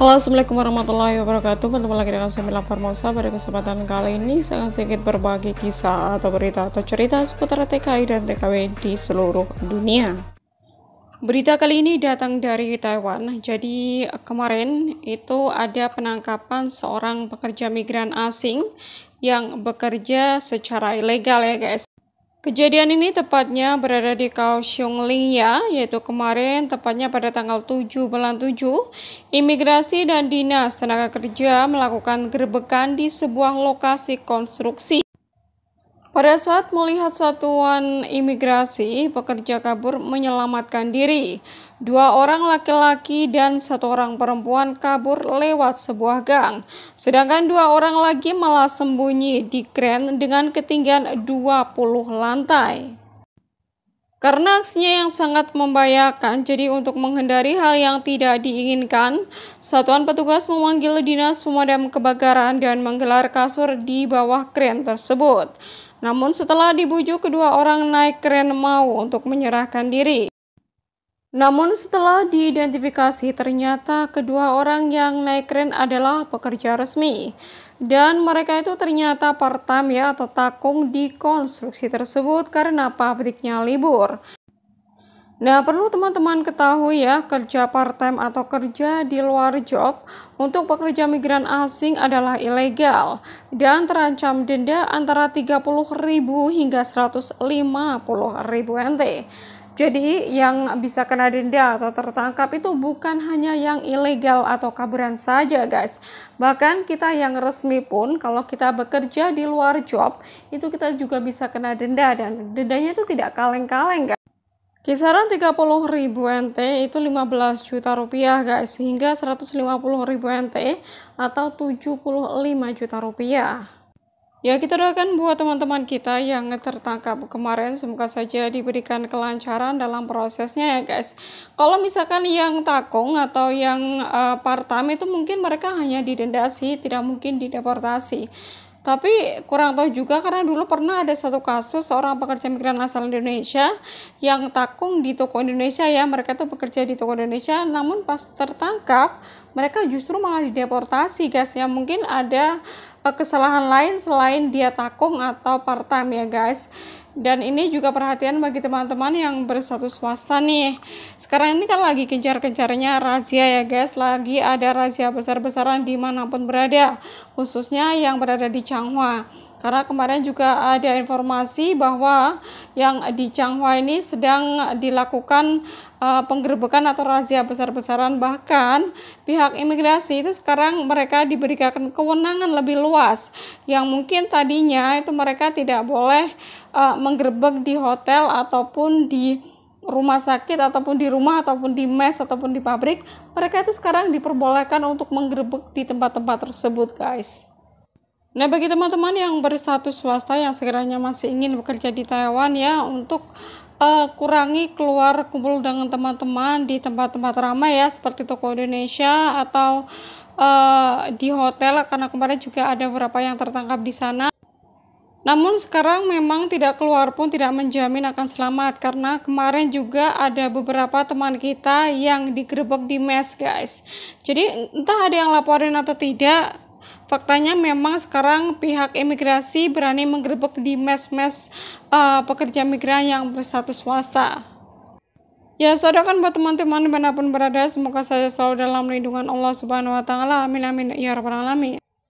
Halo assalamualaikum warahmatullahi wabarakatuh Bertemu lagi dengan saya Mila Formosa Pada kesempatan kali ini saya sedikit berbagi kisah atau berita atau cerita seputar TKI dan TKW di seluruh dunia Berita kali ini datang dari Taiwan Jadi kemarin itu ada penangkapan seorang pekerja migran asing yang bekerja secara ilegal ya guys Kejadian ini tepatnya berada di Kaohsiung Lingya, yaitu kemarin tepatnya pada tanggal 7 bulan 7, Imigrasi dan Dinas Tenaga Kerja melakukan gerbekan di sebuah lokasi konstruksi. Pada saat melihat satuan imigrasi, pekerja kabur menyelamatkan diri. Dua orang laki-laki dan satu orang perempuan kabur lewat sebuah gang. Sedangkan dua orang lagi malah sembunyi di kren dengan ketinggian 20 lantai. Karena aksinya yang sangat membahayakan, jadi untuk menghindari hal yang tidak diinginkan, satuan petugas memanggil dinas pemadam kebakaran dan menggelar kasur di bawah kren tersebut. Namun setelah dibujuk kedua orang naik kren mau untuk menyerahkan diri. Namun setelah diidentifikasi ternyata kedua orang yang naik kren adalah pekerja resmi dan mereka itu ternyata part-time ya atau takung di konstruksi tersebut karena pabriknya libur. Nah, perlu teman-teman ketahui ya, kerja part-time atau kerja di luar job untuk pekerja migran asing adalah ilegal dan terancam denda antara 30.000 hingga 150.000 NT. Jadi yang bisa kena denda atau tertangkap itu bukan hanya yang ilegal atau kaburan saja guys. Bahkan kita yang resmi pun kalau kita bekerja di luar job itu kita juga bisa kena denda dan dendanya itu tidak kaleng-kaleng guys. Kisaran 30 ribu NT itu 15 juta rupiah guys, hingga 150 ribu NT atau 75 juta rupiah. Ya kita doakan buat teman-teman kita yang tertangkap kemarin semoga saja diberikan kelancaran dalam prosesnya ya guys. Kalau misalkan yang takung atau yang uh, eh, part itu mungkin mereka hanya didendasi, tidak mungkin dideportasi. Tapi kurang tahu juga karena dulu pernah ada satu kasus seorang pekerja migran asal Indonesia yang takung di toko Indonesia ya. Mereka tuh bekerja di toko Indonesia namun pas tertangkap mereka justru malah dideportasi guys ya. Mungkin ada Eh, kesalahan lain selain dia takung atau part time ya guys dan ini juga perhatian bagi teman-teman yang bersatu swasta nih sekarang ini kan lagi kejar-kejarnya razia ya guys lagi ada razia besar-besaran dimanapun berada khususnya yang berada di Changhua karena kemarin juga ada informasi bahwa yang di Changhua ini sedang dilakukan eh, penggerbekan atau razia besar-besaran bahkan pihak imigrasi itu sekarang mereka diberikan kewenangan lebih luas yang mungkin tadinya itu mereka tidak boleh uh, menggerbek di hotel ataupun di rumah sakit ataupun di rumah ataupun di mes ataupun di pabrik mereka itu sekarang diperbolehkan untuk menggerbek di tempat-tempat tersebut guys Nah, bagi teman-teman yang berstatus swasta yang sekiranya masih ingin bekerja di Taiwan ya untuk uh, kurangi keluar kumpul dengan teman-teman di tempat-tempat ramai ya seperti toko Indonesia atau uh, di hotel karena kemarin juga ada beberapa yang tertangkap di sana. Namun sekarang memang tidak keluar pun tidak menjamin akan selamat karena kemarin juga ada beberapa teman kita yang digerebek di mes guys. Jadi entah ada yang laporin atau tidak faktanya memang sekarang pihak imigrasi berani menggerbek di mes-mes uh, pekerja migran yang berstatus swasta. Ya, saudara kan, buat teman-teman dimanapun berada, semoga saya selalu dalam lindungan Allah Subhanahu wa taala. Amin amin ya rabbal alamin.